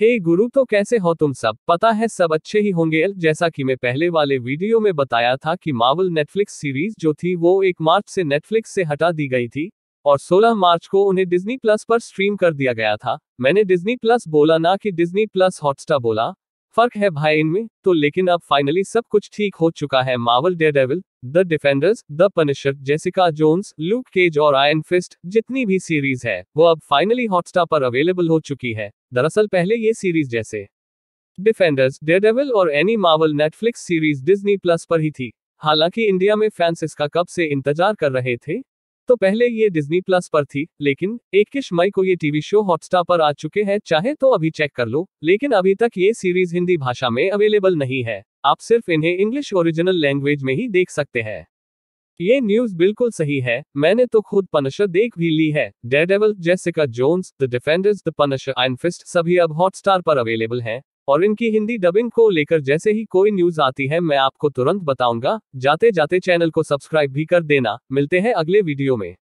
हे hey गुरु तो कैसे हो तुम सब पता है सब अच्छे ही होंगे जैसा कि मैं पहले वाले वीडियो में बताया था कि मावल नेटफ्लिक्स सीरीज जो थी वो एक मार्च से नेटफ्लिक्स से हटा दी गई थी और 16 मार्च को उन्हें डिज्नी प्लस पर स्ट्रीम कर दिया गया था मैंने डिज्नी प्लस बोला ना कि डिज्नी प्लस हॉटस्टार बोला फर्क है भाई इनमें तो लेकिन अब फाइनली सब कुछ ठीक हो चुका है Marvel devil the Defenders the Punisher Jessica Jones Luke Cage और आयन फिस्ट जितनी भी सीरीज है वो अब फाइनली हॉटस्टार पर अवेलेबल हो चुकी है दरअसल पहले ये सीरीज जैसे डिफेंडर्स डेडेविल और any Marvel Netflix series Disney Plus पर ही थी हालांकि इंडिया में फैंस इसका कब से इंतजार कर रहे थे तो पहले ये डिज्नी प्लस पर थी लेकिन इक्कीस मई को ये टीवी शो हॉटस्टार पर आ चुके हैं चाहे तो अभी चेक कर लो लेकिन अभी तक ये सीरीज हिंदी भाषा में अवेलेबल नहीं है आप सिर्फ इन्हें इंग्लिश ओरिजिनल लैंग्वेज में ही देख सकते हैं ये न्यूज बिल्कुल सही है मैंने तो खुद पनशर देख भी ली है डेडेवल का Jones the Defenders the Punisher Iron Fist सभी अब हॉटस्टार पर अवेलेबल हैं और इनकी हिंदी डबिंग को लेकर जैसे ही कोई न्यूज आती है मैं आपको तुरंत बताऊंगा जाते जाते चैनल को सब्सक्राइब भी कर देना मिलते हैं अगले वीडियो में